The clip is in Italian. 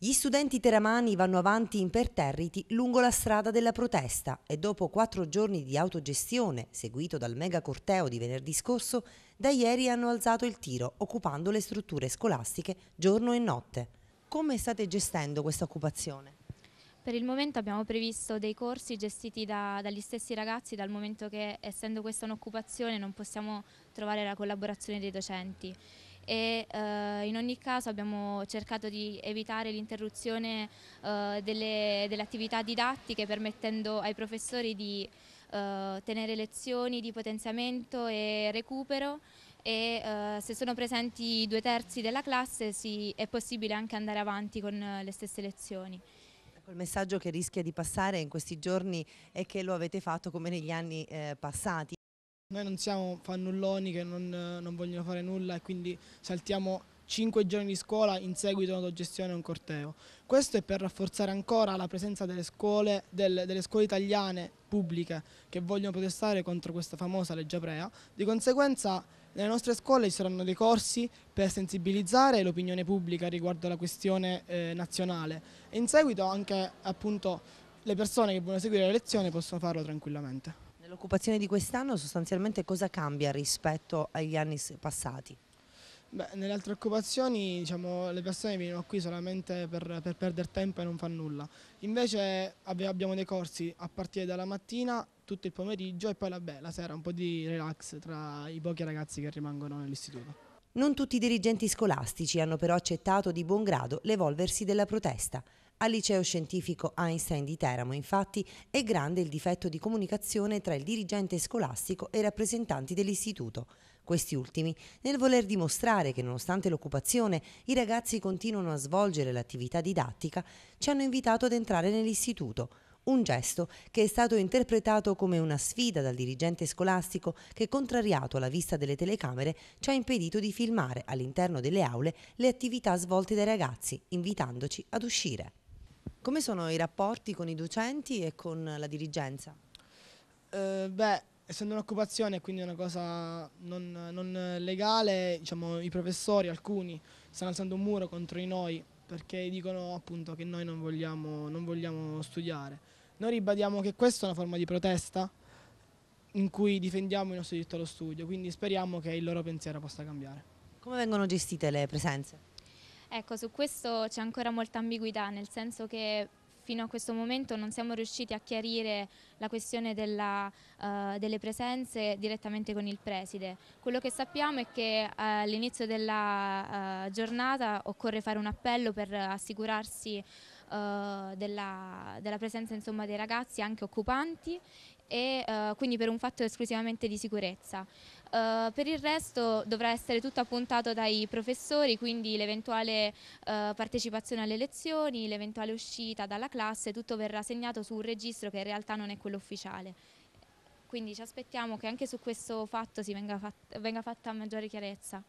Gli studenti teramani vanno avanti imperterriti lungo la strada della protesta e dopo quattro giorni di autogestione, seguito dal mega corteo di venerdì scorso, da ieri hanno alzato il tiro occupando le strutture scolastiche giorno e notte. Come state gestendo questa occupazione? Per il momento abbiamo previsto dei corsi gestiti da, dagli stessi ragazzi dal momento che essendo questa un'occupazione non possiamo trovare la collaborazione dei docenti e eh, in ogni caso abbiamo cercato di evitare l'interruzione eh, delle, delle, attività didattiche permettendo ai professori di eh, tenere lezioni di potenziamento e recupero e eh, se sono presenti due terzi della classe si, è possibile anche andare avanti con eh, le stesse lezioni. Ecco, il messaggio che rischia di passare in questi giorni è che lo avete fatto come negli anni eh, passati. Noi non siamo fannulloni che non, non, vogliono fare nulla e quindi saltiamo 5 giorni di scuola in seguito a un'autogestione e un corteo. Questo è per rafforzare ancora la presenza delle scuole, del, delle scuole italiane pubbliche che vogliono protestare contro questa famosa legge Aprea. Di conseguenza nelle nostre scuole ci saranno dei corsi per sensibilizzare l'opinione pubblica riguardo alla questione eh, nazionale e in seguito anche appunto le persone che vogliono seguire le lezioni possono farlo tranquillamente. Nell'occupazione di quest'anno sostanzialmente cosa cambia rispetto agli anni passati? Beh, nelle altre occupazioni diciamo, le persone vengono qui solamente per, per perdere tempo e non fanno nulla. Invece abbiamo dei corsi a partire dalla mattina, tutto il pomeriggio e poi vabbè, la sera un po' di relax tra i pochi ragazzi che rimangono nell'istituto. Non tutti i dirigenti scolastici hanno però accettato di buon grado l'evolversi della protesta. Al liceo scientifico Einstein di Teramo, infatti, è grande il difetto di comunicazione tra il dirigente scolastico e i rappresentanti dell'istituto. Questi ultimi, nel voler dimostrare che nonostante l'occupazione i ragazzi continuano a svolgere l'attività didattica, ci hanno invitato ad entrare nell'istituto, un gesto che è stato interpretato come una sfida dal dirigente scolastico che, contrariato alla vista delle telecamere, ci ha impedito di filmare all'interno delle aule le attività svolte dai ragazzi, invitandoci ad uscire. Come sono i rapporti con i docenti e con la dirigenza? Eh, beh, essendo un'occupazione e quindi una cosa non, non legale, diciamo, i professori, alcuni, stanno alzando un muro contro di noi perché dicono appunto che noi non vogliamo, non vogliamo studiare. Noi ribadiamo che questa è una forma di protesta in cui difendiamo il nostro diritto allo studio, quindi speriamo che il loro pensiero possa cambiare. Come vengono gestite le presenze? Ecco, su questo c'è ancora molta ambiguità, nel senso che fino a questo momento non siamo riusciti a chiarire la questione della, uh, delle presenze direttamente con il preside. Quello che sappiamo è che uh, all'inizio della uh, giornata occorre fare un appello per assicurarsi della, della, presenza insomma, dei ragazzi anche occupanti e eh, quindi per un fatto esclusivamente di sicurezza. Uh, per il resto dovrà essere tutto appuntato dai professori, quindi l'eventuale uh, partecipazione alle lezioni, l'eventuale uscita dalla classe, tutto verrà segnato su un registro che in realtà non è quello ufficiale. Quindi ci aspettiamo che anche su questo fatto venga, fat venga fatta maggiore chiarezza.